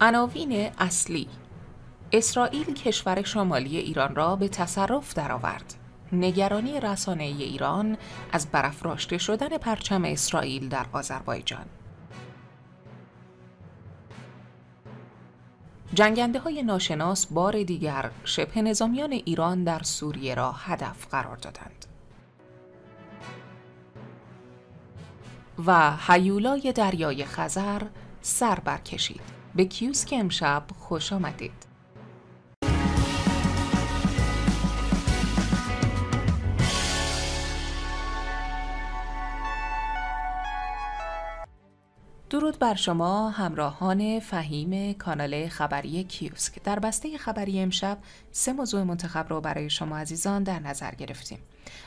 عناوین اصلی اسرائیل کشور شمالی ایران را به تصرف درآورد. نگرانی رسانه ای ایران از برافراشته شدن پرچم اسرائیل در آذربایجان. جنگنده های ناشناس بار دیگر شبه نظامیان ایران در سوریه را هدف قرار دادند. و حیولای دریای خزر سر برکشید. به کیوسک امشب خوش آمدید. درود بر شما همراهان فهیم کانال خبری کیوسک در بسته خبری امشب سه موضوع منتخب رو برای شما عزیزان در نظر گرفتیم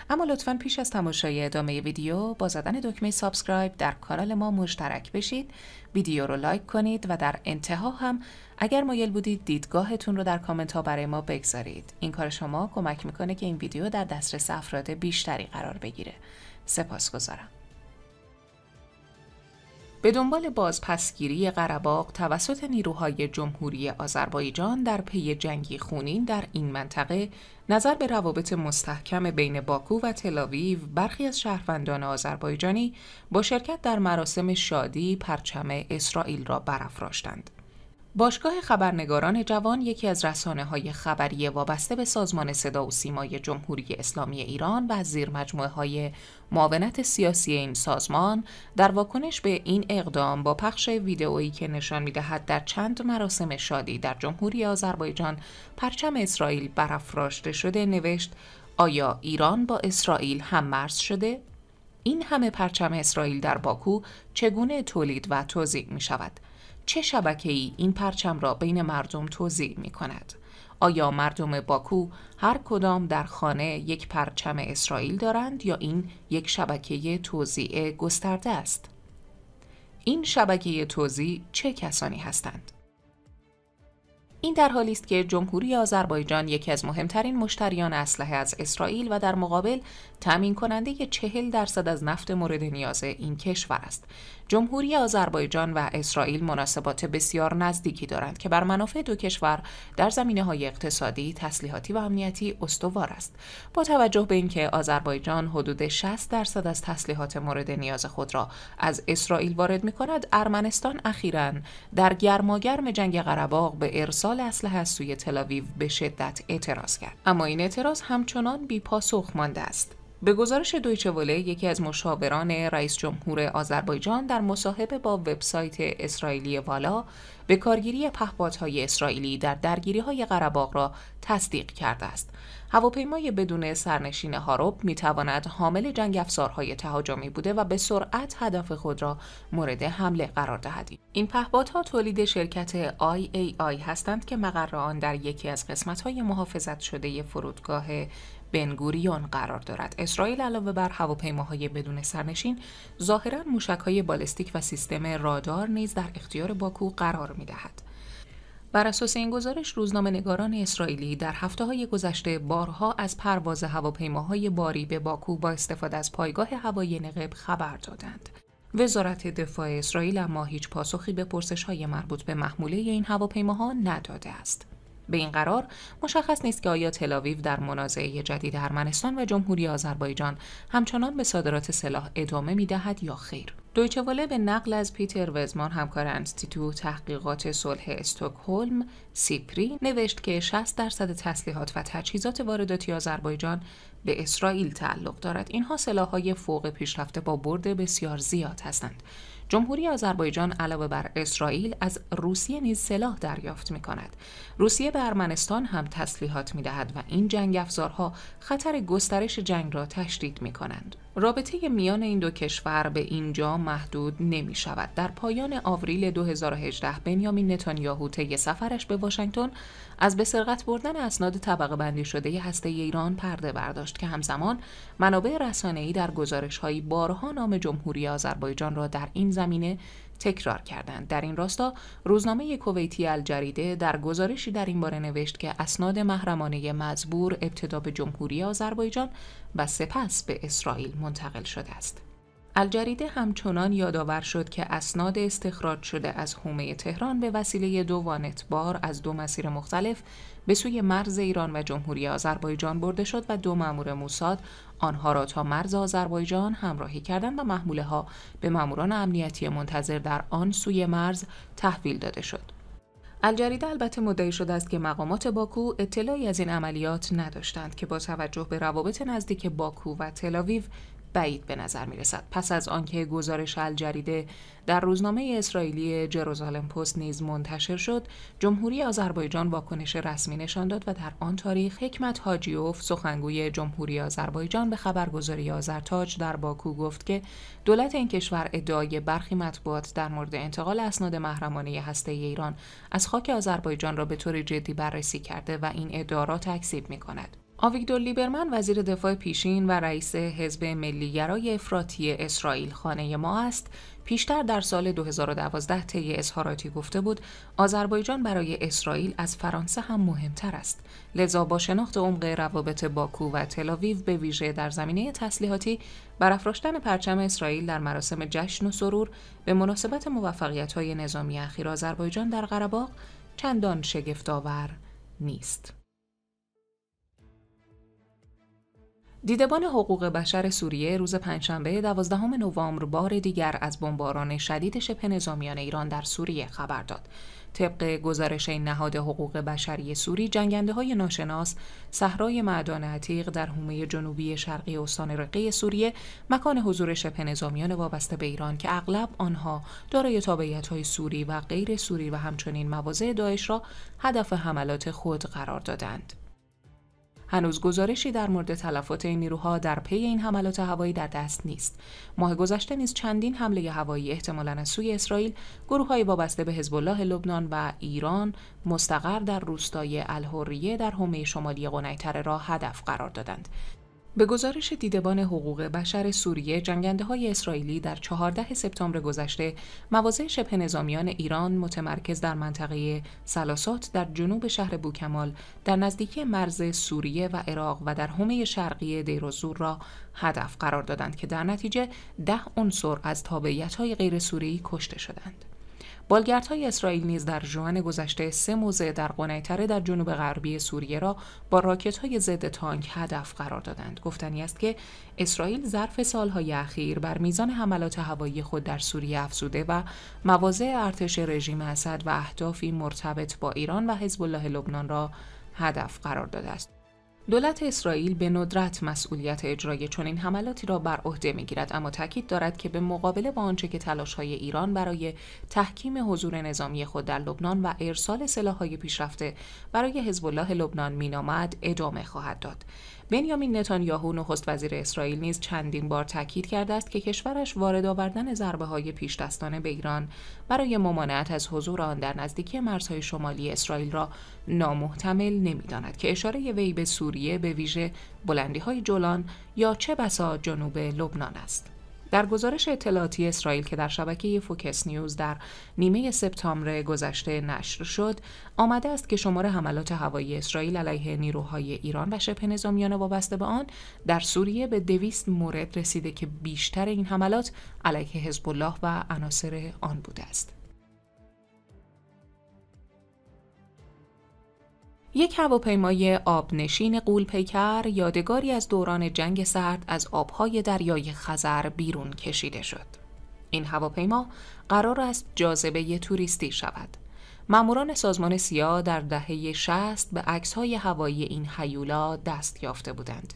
اما لطفا پیش از تماشای ادامه ویدیو با زدن دکمه سابسکرایب در کانال ما مشترک بشید ویدیو رو لایک کنید و در انتها هم اگر مایل بودید دیدگاهتون رو در کامنت ها برای ما بگذارید این کار شما کمک میکنه که این ویدیو در دسترس افراد بیشتری قرار بگیره سپاسگزارم به دنبال بازپسگیری قرباق توسط نیروهای جمهوری آذربایجان در پی جنگی خونین در این منطقه نظر به روابط مستحکم بین باکو و تلاویو برخی از شهروندان آذربایجانی با شرکت در مراسم شادی پرچم اسرائیل را برافراشتند. باشگاه خبرنگاران جوان یکی از رسانه های خبری وابسته به سازمان صدا و سیمای جمهوری اسلامی ایران و زیر مجموعه های معاونت سیاسی این سازمان در واکنش به این اقدام با پخش ویدئویی که نشان میدهد در چند مراسم شادی در جمهوری آذربایجان پرچم اسرائیل برافراشته شده نوشت آیا ایران با اسرائیل هم مرز شده؟ این همه پرچم اسرائیل در باکو چگونه تولید و توزیع می شود؟ چه ای این پرچم را بین مردم توضیح می کند؟ آیا مردم باکو هر کدام در خانه یک پرچم اسرائیل دارند یا این یک شبکه توضیع گسترده است؟ این شبکه توضیع چه کسانی هستند؟ این در حالی است که جمهوری آذربایجان یکی از مهمترین مشتریان اسلحه از اسرائیل و در مقابل تامین کننده چهل درصد از نفت مورد نیاز این کشور است جمهوری آذربایجان و اسرائیل مناسبات بسیار نزدیکی دارند که بر منافع دو کشور در زمینه های اقتصادی، تسلیحاتی و امنیتی استوار است. با توجه به اینکه آذربایجان حدود 60 درصد از تسلیحات مورد نیاز خود را از اسرائیل وارد می کند، ارمنستان اخیرا در گرماگرم جنگ قره‌باغ به ارسال اسلحه از سوی تل‌آویو به شدت اعتراض کرد. اما این اعتراض همچنان بی‌پاسخ مانده است. به گزارش وله یکی از مشاوران رئیس جمهور آذربایجان در مصاحبه با وبسایت اسرائیلی والا به کارگیری پهپادهای اسرائیلی در های قره‌باغ را تصدیق کرده است. هواپیمای بدون سرنشین هاروب میتواند حامل جنگ افزارهای تهاجمی بوده و به سرعت هدف خود را مورد حمله قرار دهد. این پهپادها تولید شرکت IAI هستند که مقر آن در یکی از قسمت‌های محافظت شده فرودگاه بنگوریان قرار دارد. اسرائیل علاوه بر هواپیماهای بدون سرنشین، ظاهرا موشکهای بالستیک و سیستم رادار نیز در اختیار باکو قرار می دهد. بر اساس این گزارش روزنامه نگاران اسرائیلی در هفته های گذشته بارها از پرواز هواپیماهای باری به باکو با استفاده از پایگاه هوایی نقب خبر دادند. وزارت دفاع اسرائیل اما هیچ پاسخی به پرسش های مربوط به محموله این هواپیماها نداده است. به این قرار مشخص نیست که آیا تلاویو در منازعه جدید ارمنستان و جمهوری آذربایجان همچنان به صادرات سلاح ادامه میدهد یا خیر. دویچه به نقل از پیتر وزمان همکار انستیتو تحقیقات صلح استکهلم سیپری نوشت که 60 درصد تسلیحات و تجهیزات وارداتی آذربایجان به اسرائیل تعلق دارد اینها سلاحهای فوق پیشرفته با برد بسیار زیاد هستند جمهوری آذربایجان علاوه بر اسرائیل از روسیه نیز سلاح دریافت می کند. روسیه به ارمنستان هم تسلیحات می دهد و این جنگ افزارها خطر گسترش جنگ را تشدید می کنند. رابطه میان این دو کشور به اینجا محدود نمی شود. در پایان آوریل 2018 بنیامین نتانیاهو طی سفرش به واشنگتن از به سرقت بردن اسناد طبقه بندی شده هسته ایران پرده برداشت که همزمان منابع رسانه‌ای در گزارش‌های بارها نام جمهوری آذربایجان را در این تکرار کردند در این راستا روزنامه کویتی الجریده در گزارشی در این باره نوشت که اسناد محرمانه مزبور ابتدا به جمهوری آذربایجان و سپس به اسرائیل منتقل شده است الجریده همچنان یادآور شد که اسناد استخراج شده از حومه تهران به وسیله دو بار از دو مسیر مختلف به سوی مرز ایران و جمهوری آذربایجان برده شد و دو مامور موساد آنها را تا مرز آذربایجان همراهی کردند و محموله ها به ماموران امنیتی منتظر در آن سوی مرز تحویل داده شد. الجریده البته مدعی شده است که مقامات باکو اطلاعی از این عملیات نداشتند که با توجه به روابط نزدیک باکو و تلاویو بعید به نظر می رسد پس از آنکه گزارش الجریده در روزنامه اسرائیلی جروزالم پست نیز منتشر شد جمهوری آذربایجان واکنش رسمی نشان داد و در آن تاریخ حکمت حاجیوف سخنگوی جمهوری آذربایجان به خبرگزاری آزرتاج در باکو گفت که دولت این کشور ادعای برخی مطبوعات در مورد انتقال اسناد محرمانه هسته ایران از خاک آذربایجان را به طور جدی بررسی کرده و این ادعا را تکذیب می آویگدور لیبرمن وزیر دفاع پیشین و رئیس حزب ملیگرای افراطی اسرائیل خانه ما است پیشتر در سال 2012 طی اظهاراتی گفته بود آذربایجان برای اسرائیل از فرانسه هم مهمتر است لذا با شناخت عمق روابط باکو و تلاویو به ویژه در زمینه تسلیحاتی برافراشتن پرچم اسرائیل در مراسم جشن و سرور به مناسبت موفقیت‌های نظامی اخیر آذربایجان در قره چندان شگفت‌آور نیست دیدبان حقوق بشر سوریه روز پنجشنبه دوازدهم نوامبر بار دیگر از بمباران شدید شبه نظامیان ایران در سوریه خبر داد. طبق گزارش نهاد حقوق بشری سوری جنگنده های ناشناس صحرای معدان عتیق در حومه جنوبی شرقی استان رقه سوریه مکان حضور شبه نظامیان وابسته به ایران که اغلب آنها دارای تابعیت های سوری و غیر سوری و همچنین مواضع داعش را هدف حملات خود قرار دادند. هنوز گزارشی در مورد تلفات این نیروها در پی این حملات هوایی در دست نیست ماه گذشته نیز چندین حمله هوایی احتمالا از سوی اسرائیل گروههای وابسته به حزب الله لبنان و ایران مستقر در روستای الحریه در حومه شمالی قنیتره را هدف قرار دادند به گزارش دیدبان حقوق بشر سوریه جنگنده های اسرائیلی در 14 سپتامبر گذشته مواضع شبه نظامیان ایران متمرکز در منطقه سلاسات در جنوب شهر بوکمال در نزدیکی مرز سوریه و عراق و در حومه شرقی دیروزور را هدف قرار دادند که در نتیجه ده عنصر از تابعیت های غیر سوری کشته شدند. بالگردهای اسرائیل نیز در جوان گذشته سه موزه در قنیتره در جنوب غربی سوریه را با راکت‌های ضد تانک هدف قرار دادند گفتنی است که اسرائیل ظرف سالهای اخیر بر میزان حملات هوایی خود در سوریه افزوده و مواضع ارتش رژیم اسد و اهدافی مرتبط با ایران و حزب الله لبنان را هدف قرار داده است دولت اسرائیل به ندرت مسئولیت اجرای چنین حملاتی را بر عهده میگیرد اما تاکید دارد که به مقابله با آنچه که های ایران برای تحکیم حضور نظامی خود در لبنان و ارسال های پیشرفته برای حزب الله لبنان مینامد ادامه خواهد داد بنیامین نتانیاهو نخست وزیر اسرائیل نیز چندین بار تاکید کرده است که کشورش وارد آوردن ضربه های پیش دستانه به ایران برای ممانعت از حضور آن در نزدیکی مرزهای شمالی اسرائیل را نامحتمل نمیداند که اشاره وی به سوریه به ویژه بلندی های جولان یا چه بسا جنوب لبنان است. در گزارش اطلاعاتی اسرائیل که در شبکه فوکس نیوز در نیمه سپتامبر گذشته نشر شد، آمده است که شماره حملات هوایی اسرائیل علیه نیروهای ایران و شبه نظامیان وابسته به آن در سوریه به دویست مورد رسیده که بیشتر این حملات علیه حزب الله و عناصر آن بوده است. یک هواپیمای آبنشین قولپیکر یادگاری از دوران جنگ سرد از آبهای دریای خزر بیرون کشیده شد. این هواپیما قرار است جاذبه توریستی شود. ماموران سازمان سیا در دهه 60 به عکس‌های هوایی این حیولا دست یافته بودند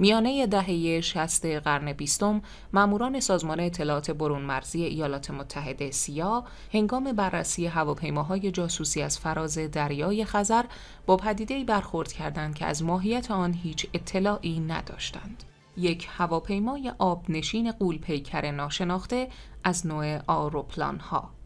میانه دهه 60 قرن بیستم ماموران سازمان اطلاعات برون مرزی ایالات متحده سیا هنگام بررسی هواپیماهای جاسوسی از فراز دریای خزر با پدیده‌ای برخورد کردند که از ماهیت آن هیچ اطلاعی نداشتند. یک هواپیمای آبنشین قولپیکر ناشناخته از نوع آروپلان ها.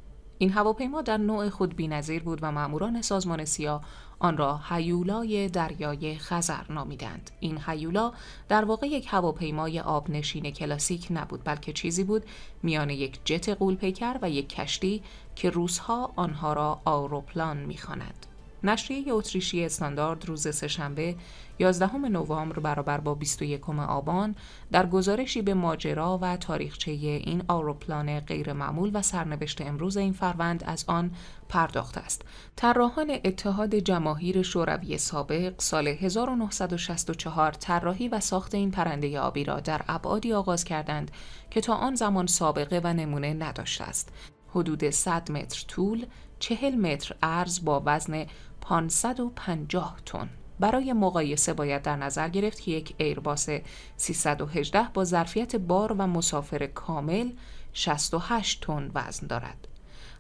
این هواپیما در نوع خود بینظیر بود و ماموران سازمان سیا آن را هیولای دریای خزر نامیدند این هیولا در واقع یک هواپیمای آبنشین کلاسیک نبود بلکه چیزی بود میان یک جت قولپیکر و یک کشتی که روزها آنها را آروپلان میخواند نشریه اتریشی استاندارد روز سهشنبه 11 نوامبر برابر با 21 آبان در گزارشی به ماجرا و تاریخچه این آروپلان غیرمعمول و سرنوشت امروز این فروند از آن پرداخت است. طراحان اتحاد جماهیر شوروی سابق سال 1964 طراحی و ساخت این پرنده آبی را در ابعادی آغاز کردند که تا آن زمان سابقه و نمونه نداشته است. حدود 100 متر طول، 40 متر عرض با وزن 550 تن برای مقایسه باید در نظر گرفت که یک ایرباس 318 با ظرفیت بار و مسافر کامل 68 تن وزن دارد.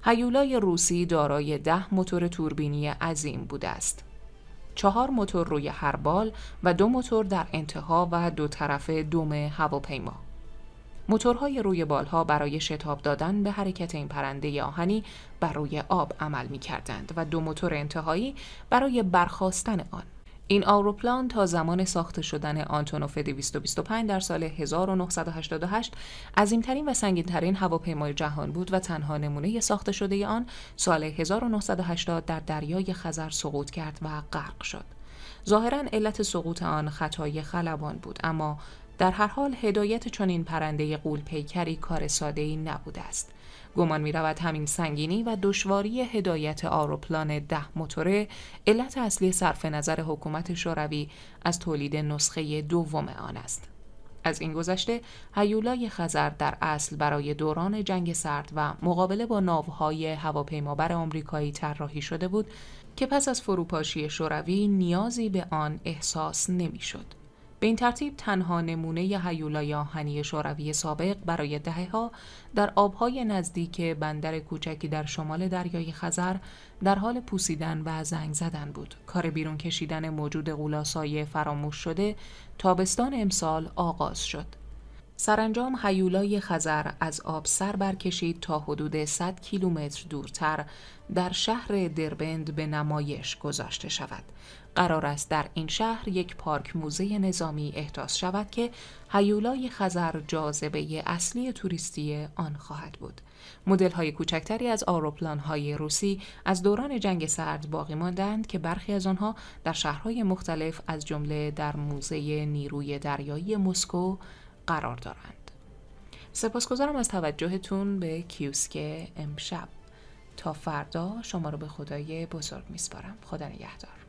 هیولای روسی دارای ده موتور توربینی عظیم بوده است. چهار موتور روی هر بال و دو موتور در انتها و دو طرف دوم هواپیما. موتورهای روی بالها برای شتاب دادن به حرکت این پرنده آهنی بر روی آب عمل می کردند و دو موتور انتهایی برای برخواستن آن. این آروپلان تا زمان ساخته شدن آنتونوف 225 در سال 1988 عظیمترین و سنگینترین هواپیمای جهان بود و تنها نمونه ساخته شده آن سال 1980 در دریای خزر سقوط کرد و غرق شد. ظاهرا علت سقوط آن خطای خلبان بود اما در هر حال هدایت چنین پرنده قول پیکری کار ساده ای نبوده است. گمان می رود همین سنگینی و دشواری هدایت آروپلان ده موتوره علت اصلی صرف نظر حکومت شوروی از تولید نسخه دوم آن است. از این گذشته هیولای خزر در اصل برای دوران جنگ سرد و مقابله با ناوهای هواپیمابر آمریکایی طراحی شده بود که پس از فروپاشی شوروی نیازی به آن احساس نمیشد. به این ترتیب تنها نمونه هیولای آهنی شوروی سابق برای دهه ها در آبهای نزدیک بندر کوچکی در شمال دریای خزر در حال پوسیدن و زنگ زدن بود. کار بیرون کشیدن موجود غولاسای فراموش شده تابستان امسال آغاز شد. سرانجام هیولای خزر از آب سر برکشید تا حدود 100 کیلومتر دورتر در شهر دربند به نمایش گذاشته شود قرار است در این شهر یک پارک موزه نظامی احداث شود که هیولای خزر جاذبه اصلی توریستی آن خواهد بود. مدل های کوچکتری از آروپلان های روسی از دوران جنگ سرد باقی ماندند که برخی از آنها در شهرهای مختلف از جمله در موزه نیروی دریایی مسکو قرار دارند. سپاسگزارم از توجهتون به کیوسک امشب تا فردا شما رو به خدای بزرگ میسپارم خدا نگهدار